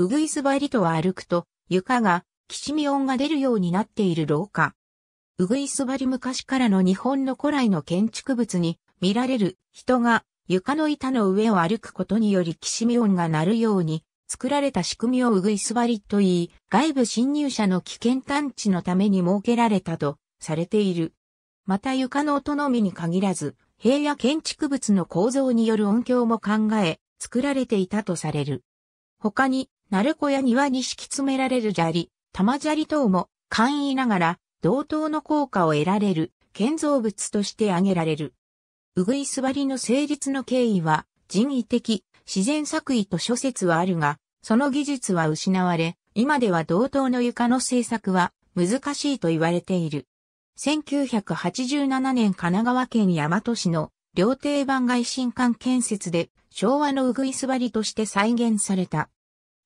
うぐいすばりとは歩くと、床が、きしみ音が出るようになっている廊下。うぐいすばり昔からの日本の古来の建築物に見られる人が床の板の上を歩くことによりきしみ音が鳴るように作られた仕組みをうぐいすばりと言い、外部侵入者の危険探知のために設けられたとされている。また床の音のみに限らず、平野建築物の構造による音響も考え、作られていたとされる。他に、鳴子や庭に敷き詰められる砂利、玉砂利等も、簡易ながら、同等の効果を得られる、建造物として挙げられる。うぐいすばりの成立の経緯は、人為的、自然作為と諸説はあるが、その技術は失われ、今では同等の床の製作は難しいと言われている。1987年神奈川県大和市の料亭番外新館建設で昭和のうぐいすばりとして再現された。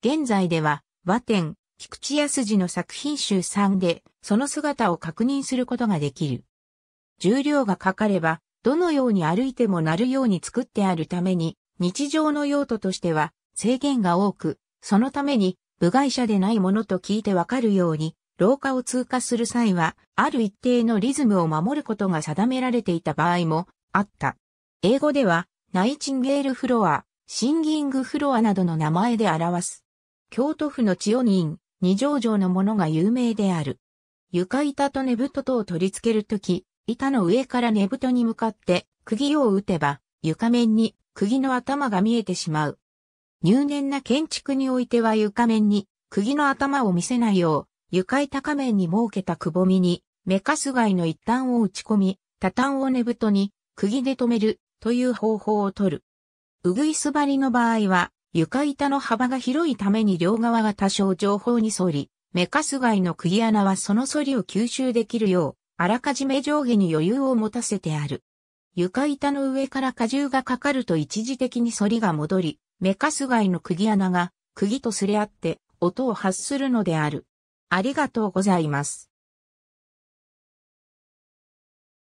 現在では、和天、菊池康二の作品集3で、その姿を確認することができる。重量がかかれば、どのように歩いてもなるように作ってあるために、日常の用途としては制限が多く、そのために部外者でないものと聞いてわかるように、廊下を通過する際は、ある一定のリズムを守ることが定められていた場合もあった。英語では、ナイチンゲールフロア、シンギングフロアなどの名前で表す。京都府の千代人、二条城のものが有名である。床板と根太とを取り付けるとき、板の上から根太に向かって釘を打てば、床面に釘の頭が見えてしまう。入念な建築においては床面に釘の頭を見せないよう、床板仮面に設けたくぼみに、メカス貝の一端を打ち込み、多端を根太に、釘で止めるという方法をとる。うぐいす張りの場合は、床板の幅が広いために両側が多少情報に反り、メカス貝の釘穴はその反りを吸収できるよう、あらかじめ上下に余裕を持たせてある。床板の上から荷重がかかると一時的に反りが戻り、メカス貝の釘穴が釘とすれ合って音を発するのである。ありがとうございます。